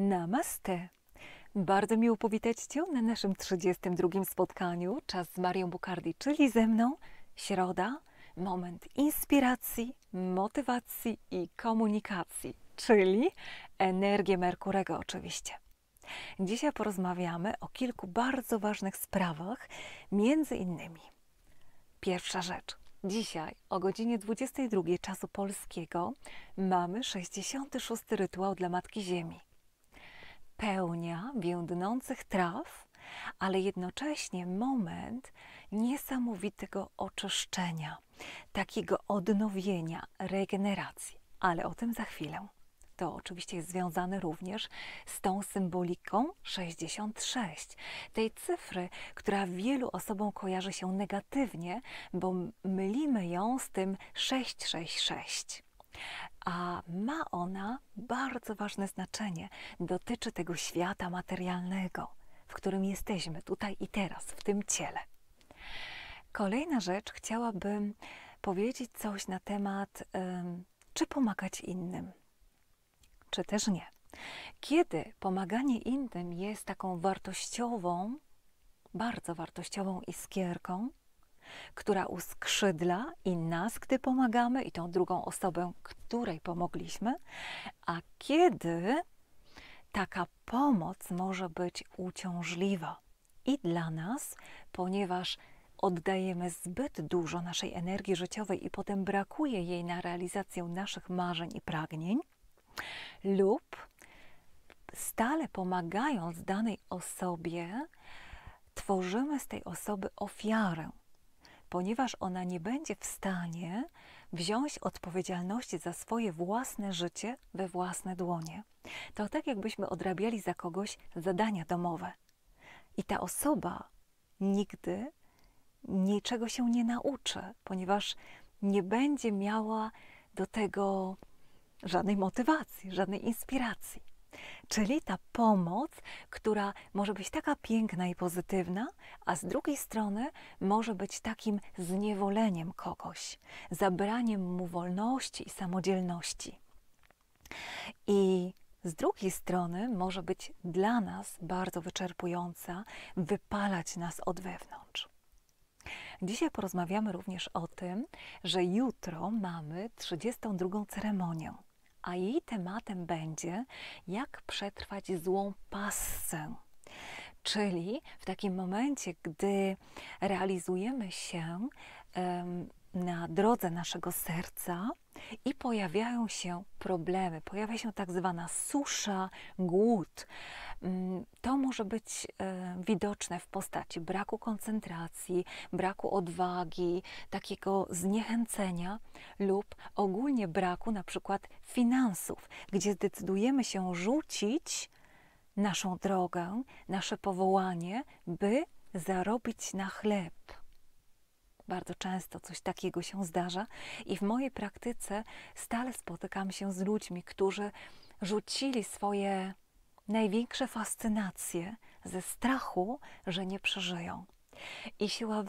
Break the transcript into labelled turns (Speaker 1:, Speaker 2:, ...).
Speaker 1: Namaste! Bardzo miło powitać Cię na naszym 32 spotkaniu Czas z Marią Bukardi, czyli ze mną. Środa, moment inspiracji, motywacji i komunikacji, czyli energię Merkurego oczywiście. Dzisiaj porozmawiamy o kilku bardzo ważnych sprawach, między innymi pierwsza rzecz. Dzisiaj o godzinie 22 czasu polskiego mamy 66 rytuał dla Matki Ziemi pełnia więdnących traw, ale jednocześnie moment niesamowitego oczyszczenia, takiego odnowienia, regeneracji. Ale o tym za chwilę. To oczywiście jest związane również z tą symboliką 66, tej cyfry, która wielu osobom kojarzy się negatywnie, bo mylimy ją z tym 666 a ma ona bardzo ważne znaczenie. Dotyczy tego świata materialnego, w którym jesteśmy tutaj i teraz, w tym ciele. Kolejna rzecz, chciałabym powiedzieć coś na temat, czy pomagać innym, czy też nie. Kiedy pomaganie innym jest taką wartościową, bardzo wartościową iskierką, która uskrzydla i nas, gdy pomagamy, i tą drugą osobę, której pomogliśmy, a kiedy taka pomoc może być uciążliwa i dla nas, ponieważ oddajemy zbyt dużo naszej energii życiowej i potem brakuje jej na realizację naszych marzeń i pragnień, lub stale pomagając danej osobie, tworzymy z tej osoby ofiarę, ponieważ ona nie będzie w stanie wziąć odpowiedzialności za swoje własne życie we własne dłonie. To tak, jakbyśmy odrabiali za kogoś zadania domowe. I ta osoba nigdy niczego się nie nauczy, ponieważ nie będzie miała do tego żadnej motywacji, żadnej inspiracji. Czyli ta pomoc, która może być taka piękna i pozytywna, a z drugiej strony może być takim zniewoleniem kogoś, zabraniem mu wolności i samodzielności. I z drugiej strony może być dla nas bardzo wyczerpująca, wypalać nas od wewnątrz. Dzisiaj porozmawiamy również o tym, że jutro mamy 32 ceremonię a jej tematem będzie, jak przetrwać złą pasę. Czyli w takim momencie, gdy realizujemy się na drodze naszego serca, i pojawiają się problemy. Pojawia się tak zwana susza, głód. Mm, to może być e, widoczne w postaci braku koncentracji, braku odwagi, takiego zniechęcenia lub ogólnie braku na przykład finansów, gdzie zdecydujemy się rzucić naszą drogę, nasze powołanie, by zarobić na chleb. Bardzo często coś takiego się zdarza i w mojej praktyce stale spotykam się z ludźmi, którzy rzucili swoje największe fascynacje ze strachu, że nie przeżyją. I siła